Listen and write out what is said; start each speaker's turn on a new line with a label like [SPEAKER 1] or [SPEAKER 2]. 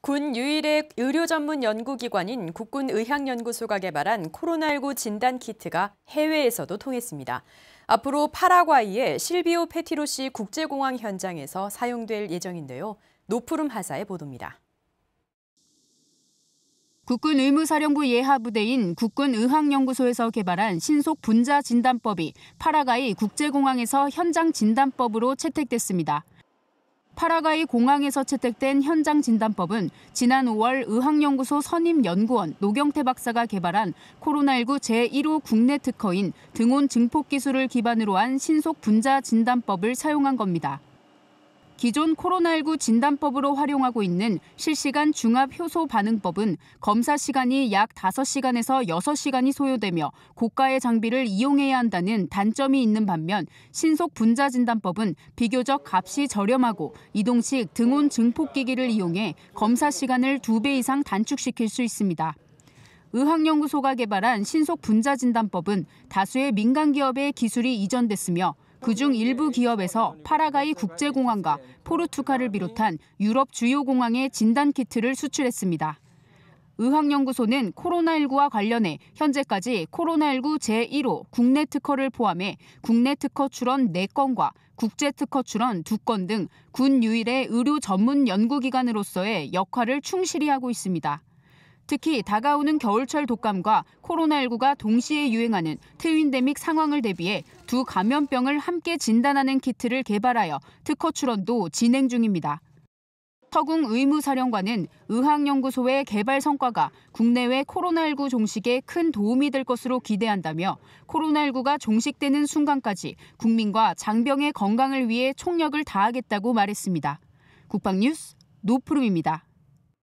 [SPEAKER 1] 군 유일의 의료 전문 연구기관인 국군의학연구소가 개발한 코로나19 진단 키트가 해외에서도 통했습니다. 앞으로 파라과이의 실비오 페티로시 국제공항 현장에서 사용될 예정인데요. 노푸름 하사의 보도입니다.
[SPEAKER 2] 국군 의무사령부 예하부대인 국군의학연구소에서 개발한 신속 분자 진단법이 파라과이 국제공항에서 현장 진단법으로 채택됐습니다. 파라과이 공항에서 채택된 현장 진단법은 지난 5월 의학연구소 선임연구원 노경태 박사가 개발한 코로나19 제1호 국내 특허인 등온 증폭 기술을 기반으로 한 신속 분자 진단법을 사용한 겁니다. 기존 코로나19 진단법으로 활용하고 있는 실시간 중압 효소 반응법은 검사 시간이 약 5시간에서 6시간이 소요되며 고가의 장비를 이용해야 한다는 단점이 있는 반면 신속 분자 진단법은 비교적 값이 저렴하고 이동식 등온 증폭기기를 이용해 검사 시간을 2배 이상 단축시킬 수 있습니다. 의학연구소가 개발한 신속 분자 진단법은 다수의 민간 기업의 기술이 이전됐으며 그중 일부 기업에서 파라가이 국제공항과 포르투갈을 비롯한 유럽 주요 공항에 진단 키트를 수출했습니다. 의학연구소는 코로나19와 관련해 현재까지 코로나19 제1호 국내 특허를 포함해 국내 특허 출원 4건과 국제 특허 출원 2건 등 군 유일의 의료 전문 연구기관으로서의 역할을 충실히 하고 있습니다. 특히 다가오는 겨울철 독감과 코로나19가 동시에 유행하는 트윈데믹 상황을 대비해 두 감염병을 함께 진단하는 키트를 개발하여 특허 출원도 진행 중입니다. 서궁 의무사령관은 의학연구소의 개발 성과가 국내외 코로나19 종식에 큰 도움이 될 것으로 기대한다며 코로나19가 종식되는 순간까지 국민과 장병의 건강을 위해 총력을 다하겠다고 말했습니다. 국방뉴스 노프름입니다.